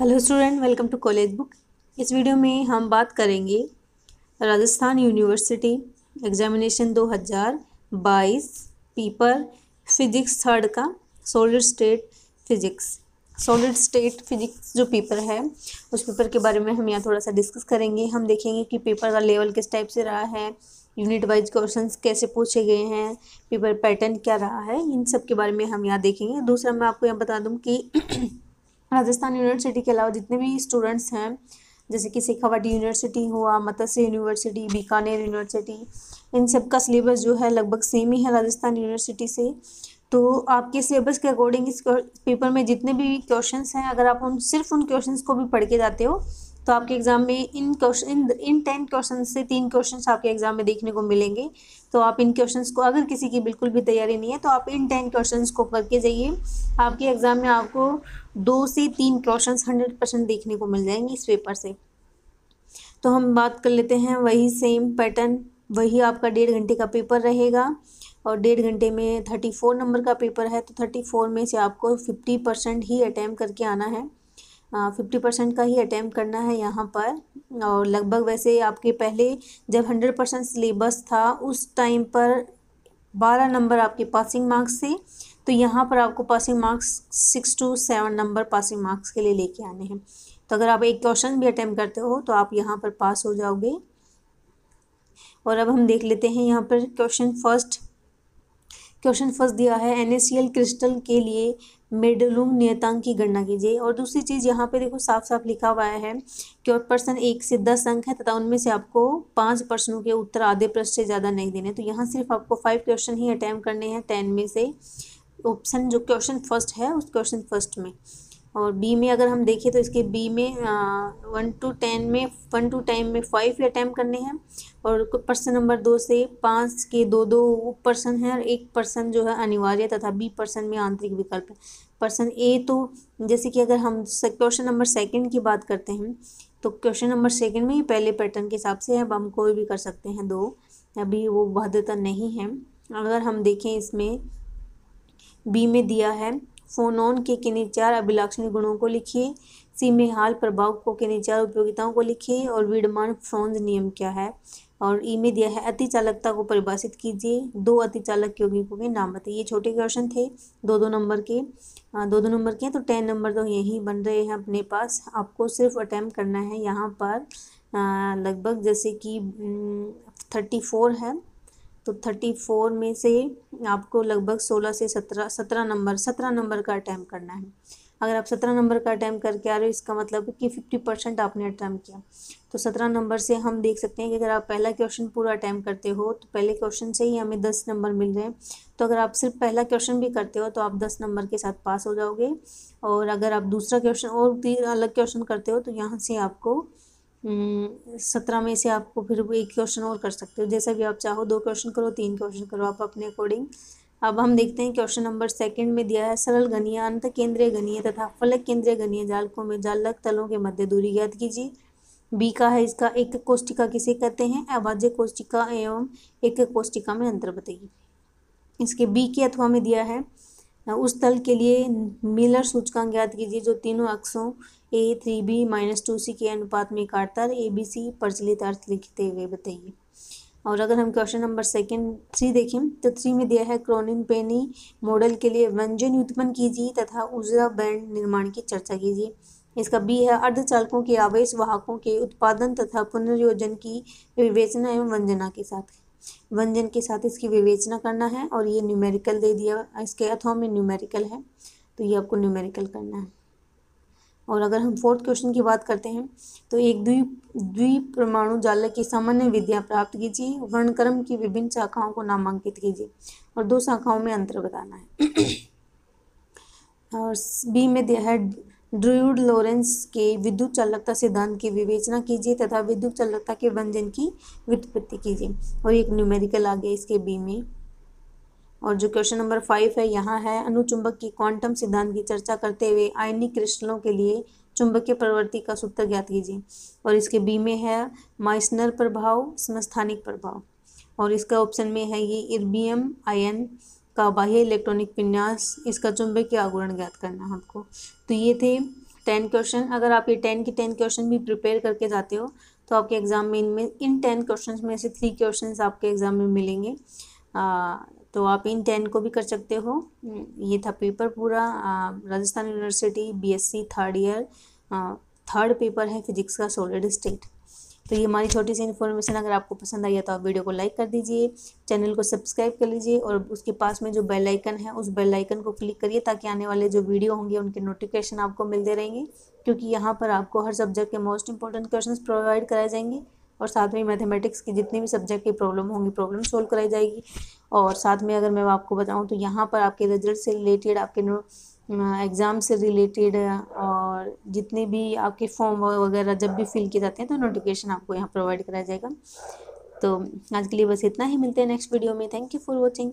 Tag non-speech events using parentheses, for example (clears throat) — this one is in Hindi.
hello student welcome to college book इस वीडियो में हम बात करेंगे Rajasthan university examination 2022 paper physics third का solid state physics solid state physics जो पेपर है उस पेपर के बारे में हम यहाँ थोड़ा सा डिस्कस करेंगे हम देखेंगे कि पेपर का लेवल किस टाइप से रहा है यूनिट वाइज क्वेश्चन कैसे पूछे गए हैं पेपर पैटर्न क्या रहा है इन सब के बारे में हम यहाँ देखेंगे दूसरा मैं आपको यहाँ बता दूँ कि राजस्थान यूनिवर्सिटी के अलावा जितने भी स्टूडेंट्स हैं जैसे कि शेखावाटी यूनिवर्सिटी हुआ मत्स्य यूनिवर्सिटी बीकानेर यूनिवर्सिटी इन सब का सिलेबस जो है लगभग सेम ही है राजस्थान यूनिवर्सिटी से तो आपके सिलेबस के अकॉर्डिंग इस पेपर में जितने भी क्वेश्चंस हैं अगर आप उन सिर्फ उन क्वेश्चंस को भी पढ़ के जाते हो तो आपके एग्ज़ाम में इन क्वेश्चन इन इन टेन क्वेश्चन से तीन क्वेश्चन आपके एग्ज़ाम में देखने को मिलेंगे तो आप इन क्वेश्चन को अगर किसी की बिल्कुल भी तैयारी नहीं है तो आप इन टेन क्वेश्चन को करके जाइए आपके एग्ज़ाम में आपको दो से तीन क्वेश्चन हंड्रेड परसेंट देखने को मिल जाएंगे इस पेपर से तो हम बात कर लेते हैं वही सेम पैटर्न वही आपका डेढ़ घंटे का पेपर रहेगा और डेढ़ घंटे में थर्टी फोर नंबर का पेपर है तो थर्टी फोर में से आपको फिफ्टी परसेंट ही अटैम्प करके आना है फिफ्टी परसेंट का ही अटैम्प्ट करना है यहाँ पर और लगभग वैसे आपके पहले जब हंड्रेड परसेंट सिलेबस था उस टाइम पर बारह नंबर आपके पासिंग मार्क्स थे तो यहाँ पर आपको passing marks six to seven number passing marks के लिए लेके आने हैं तो अगर आप एक क्वेश्चन भी अटैम्प्ट करते हो तो आप यहाँ पर पास हो जाओगे और अब हम देख लेते हैं यहाँ पर क्वेश्चन फर्स्ट क्वेश्चन फर्स्ट दिया है एन क्रिस्टल के लिए मेडलूम नियतांक की गणना कीजिए और दूसरी चीज़ यहाँ पे देखो साफ साफ लिखा हुआ है कि पर्सन एक से दस अंक है तथा उनमें से आपको पांच प्रश्नों के उत्तर आधे प्रश्न से ज़्यादा नहीं देने तो यहाँ सिर्फ आपको फाइव क्वेश्चन ही अटैम्प करने हैं टेन में से ऑप्शन जो क्वेश्चन फर्स्ट है उस क्वेश्चन फर्स्ट में और बी में अगर हम देखें तो इसके बी में वन टू टेन में वन टू टाइम में फाइव अटैम्प करने हैं और पर्सन नंबर दो से पाँच के दो दो पर्सन हैं और एक पर्सन जो है अनिवार्य तथा बी पर्सन में आंतरिक विकल्प है पर्सन ए तो जैसे कि अगर हम क्वेश्चन नंबर सेकंड की बात करते हैं तो क्वेश्चन नंबर सेकंड में ही पहले पैटर्न के हिसाब से है अब हम कोई भी कर सकते हैं दो अभी वो बाध्यता नहीं है अगर हम देखें इसमें बी में दिया है फोनोन के किन्हीं चार अभिलाक्षणिक गुणों को लिखिए सी में हाल प्रभाव को किन्हीं चार उपयोगिताओं को लिखिए और विडमान फ्रोन्ज नियम क्या है और ई में दिया है अति चालकता को परिभाषित कीजिए दो अति चालक यौगिकों के नाम बताइए ये छोटे क्वेश्चन थे दो दो नंबर के हाँ, दो दो नंबर के हैं तो टेन नंबर तो यहीं बन रहे हैं अपने पास आपको सिर्फ अटैम्प्ट करना है यहाँ पर हाँ, लगभग जैसे कि थर्टी फोर है तो थर्टी फोर में से आपको लगभग सोलह से सत्रह सत्रह नंबर सत्रह नंबर का अटैम्प करना है अगर आप सत्रह नंबर का अटैम्प करके आ रहे हो इसका मतलब कि फिफ्टी परसेंट आपने अटैम्प किया तो सत्रह नंबर से हम देख सकते हैं कि अगर आप पहला क्वेश्चन पूरा अटैम्प करते हो तो पहले क्वेश्चन से ही हमें दस नंबर मिल रहे हैं तो अगर आप सिर्फ पहला क्वेश्चन भी करते हो तो आप दस नंबर के साथ पास हो जाओगे और अगर आप दूसरा क्वेश्चन और भी अलग क्वेश्चन करते हो तो यहाँ से आपको हम्म, सत्रह में से आपको फिर एक क्वेश्चन और कर सकते हो जैसा भी आप चाहो दो क्वेश्चन करो तीन क्वेश्चन करो आप अपने अकॉर्डिंग अब हम देखते हैं क्वेश्चन नंबर सेकंड में दिया है सरल घनीय अंत केंद्रीय घनीय तथा फलक केंद्रीय घनीय जालकों में जालक तलों के मध्य दूरी ज्ञात कीजिए बी का है इसका एक कोष्टिका किसे कहते हैं अभाज्य कोष्टिका एवं एक कोष्टिका में अंतर बताइए इसके बी के अथवा में दिया है उस तल के लिए मिलर सूचकांक ज्ञात कीजिए जो तीनों अक्षों A three B minus two C के अनुपात में है ए बी सी प्रचलित अर्थ लिखते हुए बताइए और अगर हम क्वेश्चन नंबर सेकंड थ्री देखें तो थ्री में दिया है क्रोनिन पेनी मॉडल के लिए व्यंजन उत्पन्न कीजिए तथा ऊर्जा बैंड निर्माण की चर्चा कीजिए इसका बी है अर्धचालकों के आवेश वाहकों के उत्पादन तथा पुनर्योजन की विवेचना एवं वंजना के साथ व्यंजन के साथ इसकी विवेचना करना है और ये न्यूमेरिकल दे दिया इसके अथवा में न्यूमेरिकल है तो ये आपको न्यूमेरिकल करना है और अगर हम फोर्थ क्वेश्चन की बात करते हैं तो एक द्वीप द्वीप परमाणु जाल की सामान्य विद्या प्राप्त कीजिए वर्णक्रम की विभिन्न शाखाओं को नामांकित कीजिए और दो शाखाओं में अंतर बताना है (clears throat) और बी में दिया है ड्रूड लॉरेंस के विद्युत चालकता सिद्धांत की विवेचना कीजिए तथा विद्युत चालकता के व्यंजन की व्युत्पत्ति कीजिए और एक न्यूमेरिकल आ गया इसके बी में और जो क्वेश्चन नंबर फाइव है यहाँ है अनुचुंबक की क्वांटम सिद्धांत की चर्चा करते हुए आयनी क्रिस्टलों के लिए के प्रवृत्ति का सूत्र ज्ञात कीजिए और इसके बी में है माइसनर प्रभाव समस्थानिक प्रभाव और इसका ऑप्शन में है ये इर्बियम आयन का बाह्य इलेक्ट्रॉनिक विन्यास इसका चुंबकीय आगुरण ज्ञात करना है आपको तो ये थे टेन क्वेश्चन अगर आप ये टेन की टेन क्वेश्चन भी प्रिपेयर करके जाते हो तो आपके एग्ज़ाम में इनमें इन टेन क्वेश्चन में से थ्री क्वेश्चन आपके एग्ज़ाम में मिलेंगे आ, तो आप इन टेन को भी कर सकते हो ये था पेपर पूरा Rajasthan university BSc third year third paper है फिजिक्स का सॉलिड स्टेट तो ये हमारी छोटी सी इन्फॉर्मेशन अगर आपको पसंद आई है तो आप वीडियो को लाइक कर दीजिए चैनल को सब्सक्राइब कर लीजिए और उसके पास में जो बेल आइकन है उस बेल आइकन को क्लिक करिए ताकि आने वाले जो वीडियो होंगे उनके नोटिफिकेशन आपको मिलते रहेंगे क्योंकि यहाँ पर आपको हर सब्जेक्ट के मोस्ट इंपॉर्टेंट क्वेश्चन प्रोवाइड कराए जाएंगे और साथ में मैथमेटिक्स की जितनी भी सब्जेक्ट की प्रॉब्लम होंगी प्रॉब्लम सोल्व कराई जाएगी और साथ में अगर मैं आपको बताऊँ तो यहाँ पर आपके रिजल्ट से रिलेटेड आपके एग्ज़ाम से रिलेटेड और जितने भी आपके फॉर्म वगैरह जब भी फिल किए जाते हैं तो नोटिफिकेशन आपको यहाँ प्रोवाइड कराया जाएगा तो आज के लिए बस इतना ही मिलते हैं नेक्स्ट वीडियो में थैंक यू फॉर वॉचिंग